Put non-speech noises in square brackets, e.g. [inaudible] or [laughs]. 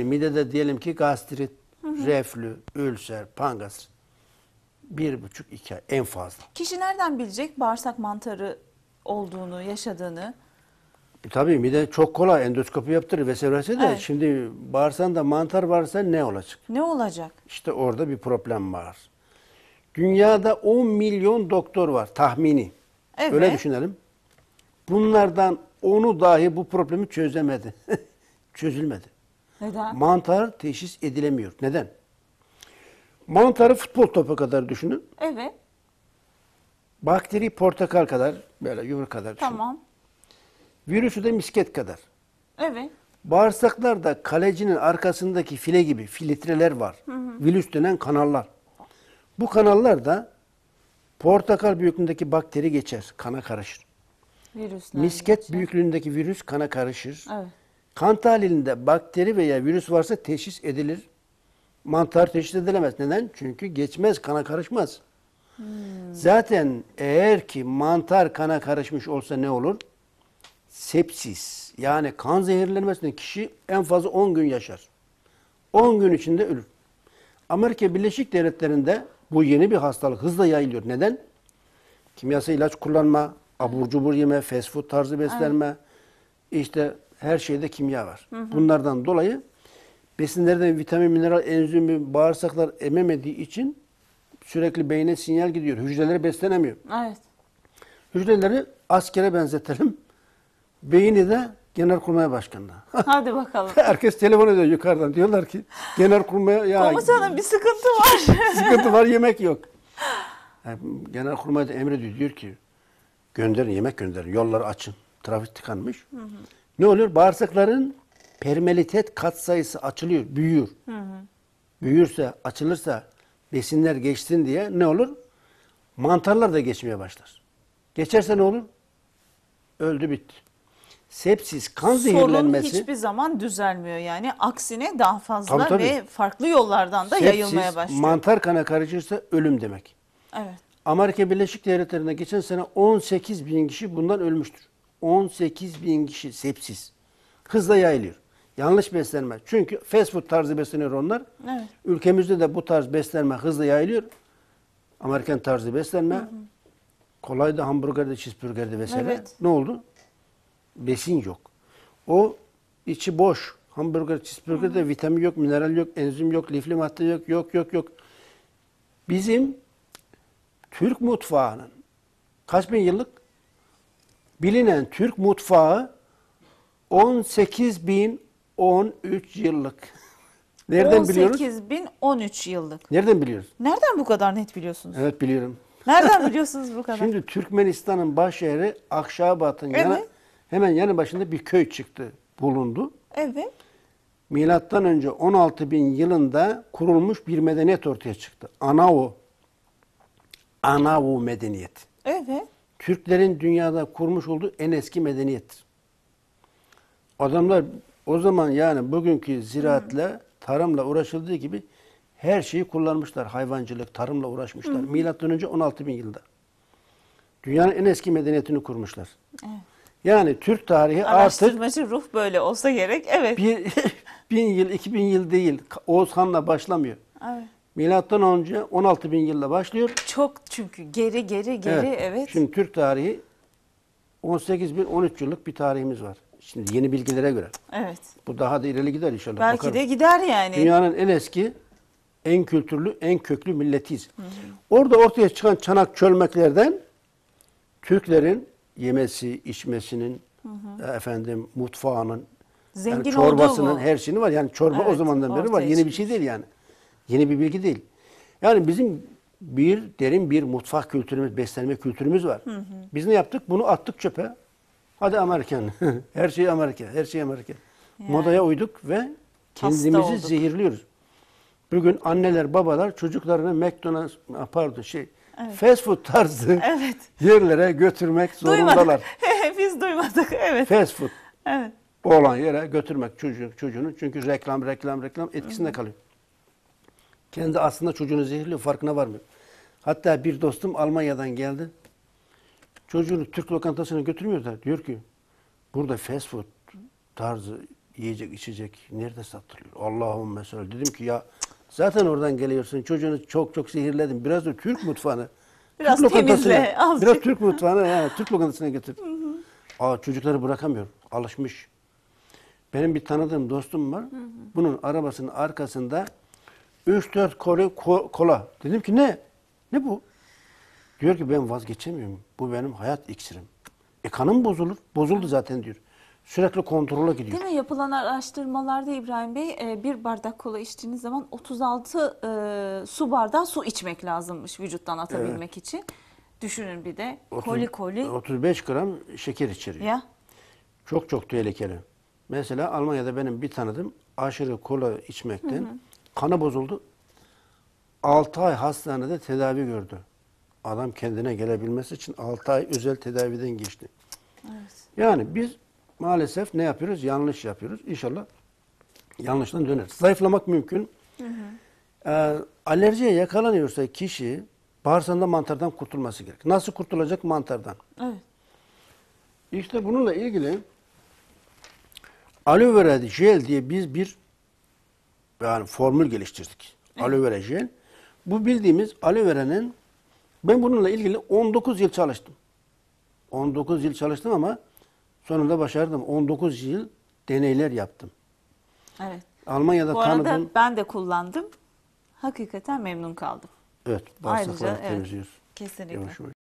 E, midede diyelim ki gastrit, hı hı. reflü, ülser, pangas bir buçuk iki ay en fazla. Kişi nereden bilecek bağırsak mantarı olduğunu, yaşadığını? E, tabii mide çok kolay endoskopi yaptırır vesairesi de. Evet. Şimdi da mantar varsa ne olacak? Ne olacak? İşte orada bir problem var. Dünyada 10 milyon doktor var tahmini. Evet. Öyle düşünelim. Bunlardan onu dahi bu problemi çözemedi. [laughs] Çözülmedi. Neden? Mantar teşhis edilemiyor. Neden? Mantarı futbol topu kadar düşünün. Evet. Bakteri portakal kadar, böyle yumruk kadar düşünün. Tamam. Virüsü de misket kadar. Evet. Bağırsaklarda kalecinin arkasındaki file gibi filtreler var. Hı hı. Virüs denen kanallar. Bu kanallar da portakal büyüklüğündeki bakteri geçer, kana karışır. Virüsler Misket geçer. büyüklüğündeki virüs kana karışır. Evet. Kan tahlilinde bakteri veya virüs varsa teşhis edilir. Mantar teşhis edilemez. Neden? Çünkü geçmez, kana karışmaz. Hmm. Zaten eğer ki mantar kana karışmış olsa ne olur? Sepsis yani kan zehirlenmesinden kişi en fazla 10 gün yaşar. 10 gün içinde ölür. Amerika Birleşik Devletleri'nde bu yeni bir hastalık hızla yayılıyor. Neden? Kimyasal ilaç kullanma, abur cubur yeme, fast food tarzı beslenme, evet. işte her şeyde kimya var. Hı hı. Bunlardan dolayı besinlerden vitamin, mineral, enzim, bağırsaklar ememediği için sürekli beyne sinyal gidiyor. Hücreleri beslenemiyor. Evet. Hücreleri askere benzetelim. Beyni de kurmaya Başkanı'na. [laughs] Hadi bakalım. Herkes telefon ediyor yukarıdan. Diyorlar ki Genelkurmay... Ya, Komutanım bir sıkıntı var. [laughs] sıkıntı var yemek yok. [laughs] Yani Genelkurmay da emrediyor. Diyor ki gönderin yemek gönderin. Yolları açın. Trafik tıkanmış. Hı hı. Ne olur? Bağırsakların permelitet sayısı açılıyor, büyür. Hı hı. Büyürse, açılırsa besinler geçsin diye ne olur? Mantarlar da geçmeye başlar. Geçerse ne olur? Öldü bitti. Sepsis, kan Sorun zehirlenmesi. Sorun hiçbir zaman düzelmiyor yani. Aksine daha fazla tabii, tabii. ve farklı yollardan da Sepsis, yayılmaya başlıyor. mantar kana karışırsa ölüm demek. Evet. Amerika Birleşik Devletleri'nde geçen sene 18 bin kişi bundan ölmüştür. 18 bin kişi sepsis. Hızla yayılıyor. Yanlış beslenme. Çünkü fast food tarzı besleniyor onlar. Evet. Ülkemizde de bu tarz beslenme hızla yayılıyor. Amerikan tarzı beslenme. Hı hı. Kolay da hamburgerde, cheeseburgerde vesaire. Evet. Ne oldu? Besin yok. O içi boş. Hamburger, cheeseburgerde vitamin yok, mineral yok, enzim yok, lifli madde yok, yok, yok, yok. Bizim Türk mutfağının kaç bin yıllık? bilinen Türk mutfağı 18013 yıllık. [laughs] Nereden biliyoruz? 18013 yıllık. Nereden biliyoruz? Nereden bu kadar net biliyorsunuz? Evet biliyorum. Nereden [laughs] biliyorsunuz bu kadar? Şimdi Türkmenistan'ın baş şehri Akşabat'ın evet. yana, hemen yanı başında bir köy çıktı, bulundu. Evet. Milattan önce 16.000 yılında kurulmuş bir medeniyet ortaya çıktı. Anao. Anao medeniyeti. Evet. Türklerin dünyada kurmuş olduğu en eski medeniyettir. Adamlar o zaman yani bugünkü ziraatle, tarımla uğraşıldığı gibi her şeyi kullanmışlar. Hayvancılık, tarımla uğraşmışlar. Hı. Milattan önce 16 bin yılda. Dünyanın en eski medeniyetini kurmuşlar. Evet. Yani Türk tarihi Araştırmacı artık... ruh böyle olsa gerek. Evet. Bir, [laughs] bin yıl, iki bin yıl değil. Oğuzhan'la başlamıyor. Evet. Milattan önce 16 bin yılla başlıyor. Çok çünkü geri geri geri evet. evet. Şimdi Türk tarihi 18 bin 13 yıllık bir tarihimiz var. Şimdi yeni bilgilere göre. Evet. Bu daha da ileri gider inşallah. Belki Bakarım. de gider yani. Dünyanın en eski, en kültürlü, en köklü milletiyiz. Hı hı. Orada ortaya çıkan çanak çölmeklerden Türklerin yemesi, içmesinin, hı hı. E, efendim mutfağının, Zengin yani çorbasının her şeyini var. Yani çorba evet, o zamandan beri var. Yeni bir şey değil yani. Yeni bir bilgi değil. Yani bizim bir derin bir mutfak kültürümüz, beslenme kültürümüz var. Hı hı. Biz ne yaptık? Bunu attık çöpe. Hadi Amerikan. [laughs] her şey Amerika, her şey Amerika. Yani. Modaya uyduk ve kendimizi zehirliyoruz. Bugün anneler, babalar çocuklarını McDonald's, yapardı ah, şey, evet. fast food tarzı [laughs] evet. yerlere götürmek zorundalar. Duymadık. [laughs] Biz duymadık. Evet. Fast food. Evet. Olan yere götürmek çocuk çocuğunu çünkü reklam reklam reklam etkisinde kalıyor. Kendi aslında çocuğunu zehirliyor. Farkına varmıyor. Hatta bir dostum Almanya'dan geldi. Çocuğunu Türk lokantasına götürmüyorlar. Diyor ki burada fast food tarzı yiyecek içecek nerede satılıyor? Allahümme söyle. Dedim ki ya zaten oradan geliyorsun. Çocuğunu çok çok zehirledim. Biraz da Türk mutfağını. Biraz Türk temizle. Biraz Türk mutfağını yani [laughs] Türk lokantasına götür. Aa, çocukları bırakamıyor. Alışmış. Benim bir tanıdığım dostum var. Hı hı. Bunun arabasının arkasında Üç dört kola, kola. Dedim ki ne? Ne bu? Diyor ki ben vazgeçemiyorum. Bu benim hayat iksirim. E kanım bozulur. Bozuldu zaten diyor. Sürekli kontrola gidiyor. Değil mi? Yapılan araştırmalarda İbrahim Bey e, bir bardak kola içtiğiniz zaman 36 e, su bardağı su içmek lazımmış vücuttan atabilmek evet. için. Düşünün bir de 30, koli koli. 35 gram şeker içeriyor. Ya. Çok çok tehlikeli. Mesela Almanya'da benim bir tanıdım aşırı kola içmekten hı hı Kanı bozuldu. 6 ay hastanede tedavi gördü. Adam kendine gelebilmesi için 6 ay özel tedaviden geçti. Evet. Yani biz maalesef ne yapıyoruz? Yanlış yapıyoruz. İnşallah yanlıştan döner. Zayıflamak mümkün. Ee, alerjiye yakalanıyorsa kişi bağırsağında mantardan kurtulması gerek. Nasıl kurtulacak mantardan? Evet. İşte bununla ilgili aloe vera jel diye biz bir yani formül geliştirdik. Evet. Aloe vera jel. Bu bildiğimiz aloe vera'nın ben bununla ilgili 19 yıl çalıştım. 19 yıl çalıştım ama sonunda başardım. 19 yıl deneyler yaptım. Evet. Almanya'da Bu arada tanıdım. ben de kullandım. Hakikaten memnun kaldım. Evet, Ayrıca, Evet, kesinlikle. Yavaş yavaş.